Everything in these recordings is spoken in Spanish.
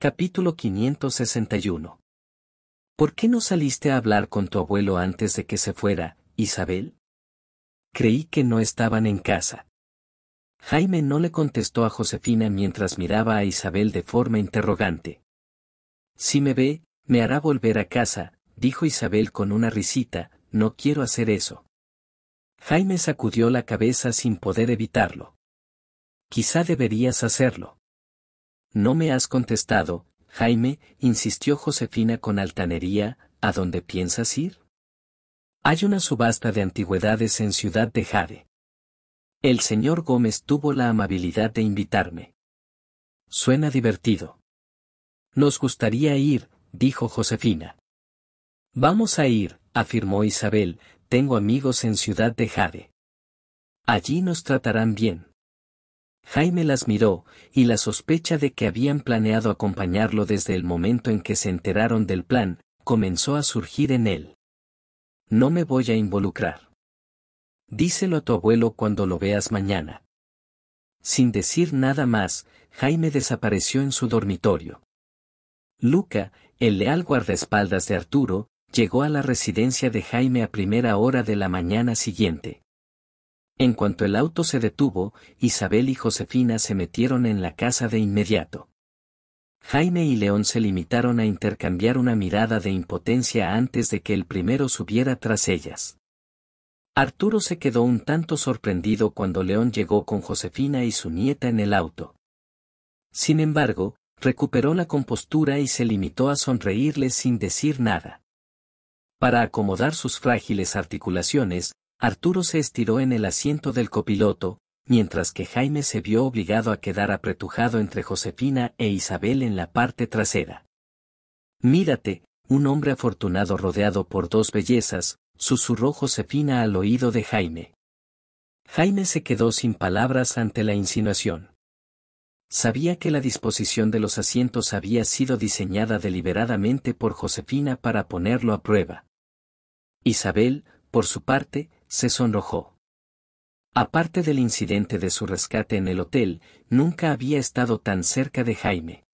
Capítulo 561. ¿Por qué no saliste a hablar con tu abuelo antes de que se fuera, Isabel? Creí que no estaban en casa. Jaime no le contestó a Josefina mientras miraba a Isabel de forma interrogante. Si me ve, me hará volver a casa, dijo Isabel con una risita, no quiero hacer eso. Jaime sacudió la cabeza sin poder evitarlo. Quizá deberías hacerlo. No me has contestado, Jaime, insistió Josefina con altanería, ¿a dónde piensas ir? Hay una subasta de antigüedades en Ciudad de Jade. El señor Gómez tuvo la amabilidad de invitarme. Suena divertido. Nos gustaría ir, dijo Josefina. Vamos a ir, afirmó Isabel, tengo amigos en Ciudad de Jade. Allí nos tratarán bien. Jaime las miró, y la sospecha de que habían planeado acompañarlo desde el momento en que se enteraron del plan, comenzó a surgir en él. No me voy a involucrar. Díselo a tu abuelo cuando lo veas mañana. Sin decir nada más, Jaime desapareció en su dormitorio. Luca, el leal guardaespaldas de Arturo, llegó a la residencia de Jaime a primera hora de la mañana siguiente. En cuanto el auto se detuvo, Isabel y Josefina se metieron en la casa de inmediato. Jaime y León se limitaron a intercambiar una mirada de impotencia antes de que el primero subiera tras ellas. Arturo se quedó un tanto sorprendido cuando León llegó con Josefina y su nieta en el auto. Sin embargo, recuperó la compostura y se limitó a sonreírles sin decir nada. Para acomodar sus frágiles articulaciones, Arturo se estiró en el asiento del copiloto, mientras que Jaime se vio obligado a quedar apretujado entre Josefina e Isabel en la parte trasera. Mírate, un hombre afortunado rodeado por dos bellezas, susurró Josefina al oído de Jaime. Jaime se quedó sin palabras ante la insinuación. Sabía que la disposición de los asientos había sido diseñada deliberadamente por Josefina para ponerlo a prueba. Isabel, por su parte, se sonrojó. Aparte del incidente de su rescate en el hotel, nunca había estado tan cerca de Jaime.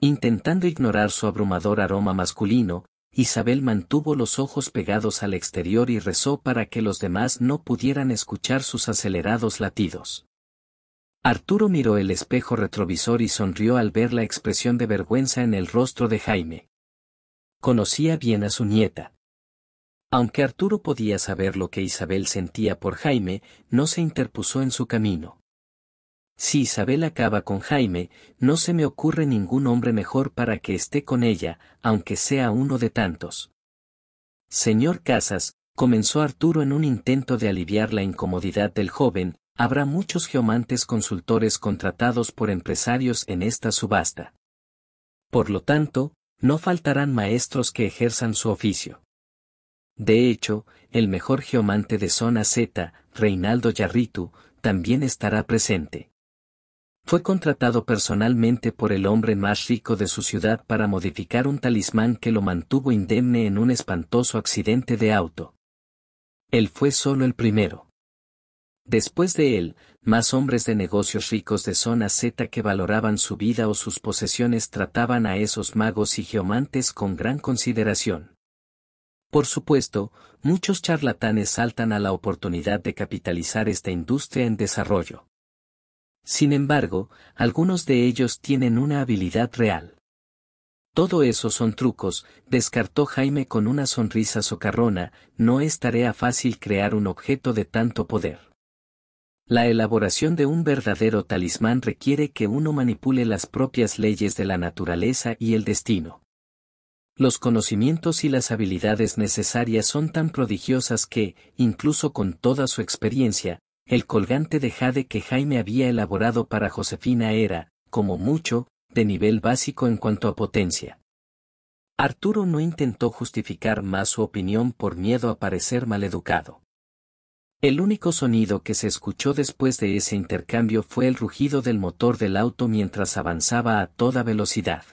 Intentando ignorar su abrumador aroma masculino, Isabel mantuvo los ojos pegados al exterior y rezó para que los demás no pudieran escuchar sus acelerados latidos. Arturo miró el espejo retrovisor y sonrió al ver la expresión de vergüenza en el rostro de Jaime. Conocía bien a su nieta. Aunque Arturo podía saber lo que Isabel sentía por Jaime, no se interpuso en su camino. Si Isabel acaba con Jaime, no se me ocurre ningún hombre mejor para que esté con ella, aunque sea uno de tantos. Señor Casas, comenzó Arturo en un intento de aliviar la incomodidad del joven, habrá muchos geomantes consultores contratados por empresarios en esta subasta. Por lo tanto, no faltarán maestros que ejerzan su oficio. De hecho, el mejor geomante de zona Z, Reinaldo Yarritu, también estará presente. Fue contratado personalmente por el hombre más rico de su ciudad para modificar un talismán que lo mantuvo indemne en un espantoso accidente de auto. Él fue solo el primero. Después de él, más hombres de negocios ricos de zona Z que valoraban su vida o sus posesiones trataban a esos magos y geomantes con gran consideración. Por supuesto, muchos charlatanes saltan a la oportunidad de capitalizar esta industria en desarrollo. Sin embargo, algunos de ellos tienen una habilidad real. Todo eso son trucos, descartó Jaime con una sonrisa socarrona, no es tarea fácil crear un objeto de tanto poder. La elaboración de un verdadero talismán requiere que uno manipule las propias leyes de la naturaleza y el destino. Los conocimientos y las habilidades necesarias son tan prodigiosas que, incluso con toda su experiencia, el colgante de jade que Jaime había elaborado para Josefina era, como mucho, de nivel básico en cuanto a potencia. Arturo no intentó justificar más su opinión por miedo a parecer maleducado. El único sonido que se escuchó después de ese intercambio fue el rugido del motor del auto mientras avanzaba a toda velocidad.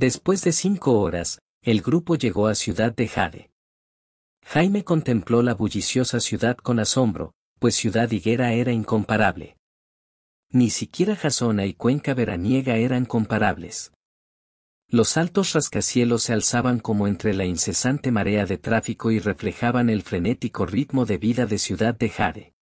Después de cinco horas, el grupo llegó a Ciudad de Jade. Jaime contempló la bulliciosa ciudad con asombro, pues Ciudad Higuera era incomparable. Ni siquiera Jasona y Cuenca Veraniega eran comparables. Los altos rascacielos se alzaban como entre la incesante marea de tráfico y reflejaban el frenético ritmo de vida de Ciudad de Jade.